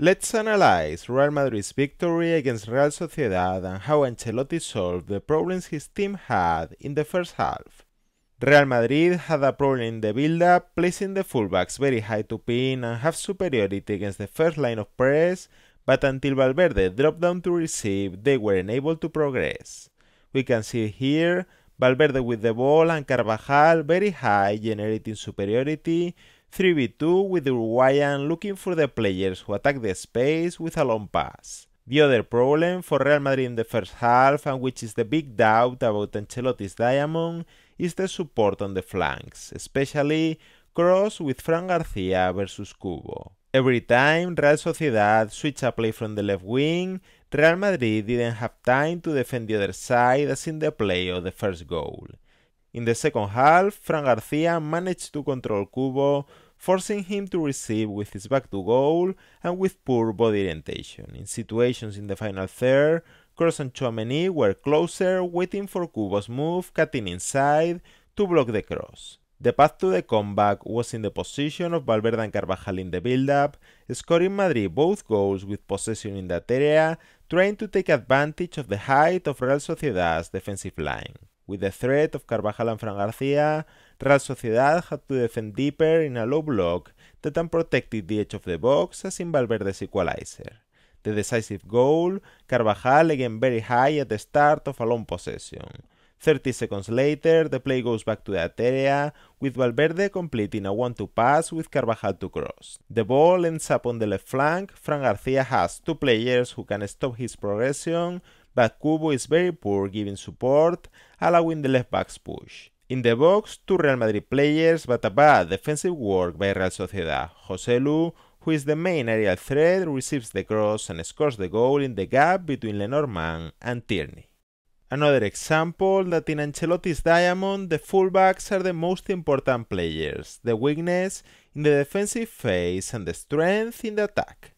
Let's analyze Real Madrid's victory against Real Sociedad and how Ancelotti solved the problems his team had in the first half. Real Madrid had a problem in the build-up, placing the fullbacks very high to pin and have superiority against the first line of press, but until Valverde dropped down to receive, they were unable to progress. We can see here Valverde with the ball and Carvajal very high generating superiority, 3v2 with Uruguayan looking for the players who attack the space with a long pass. The other problem for Real Madrid in the first half, and which is the big doubt about Ancelotti's diamond, is the support on the flanks, especially cross with Fran Garcia versus Cubo. Every time Real Sociedad switch a play from the left wing, Real Madrid didn't have time to defend the other side as in the play of the first goal. In the second half, Fran Garcia managed to control Cubo, forcing him to receive with his back to goal and with poor body orientation. In situations in the final third, Cruz and Chouameni were closer, waiting for Kubo's move, cutting inside to block the cross. The path to the comeback was in the position of Valverde and Carvajal in the build-up, scoring Madrid both goals with possession in that area, trying to take advantage of the height of Real Sociedad's defensive line with the threat of Carvajal and Fran Garcia, Real Sociedad had to defend deeper in a low block that unprotected the edge of the box as in Valverde's equalizer. The decisive goal, Carvajal again very high at the start of a long possession. 30 seconds later, the play goes back to that area, with Valverde completing a 1-2 pass with Carvajal to cross. The ball ends up on the left flank, Fran Garcia has two players who can stop his progression, but Kubo is very poor giving support, allowing the left back's push. In the box, two Real Madrid players, but a bad defensive work by Real Sociedad. Joselu, who is the main aerial threat, receives the cross and scores the goal in the gap between Lenormand and Tierney. Another example that in Ancelotti's diamond, the fullbacks are the most important players, the weakness in the defensive phase and the strength in the attack.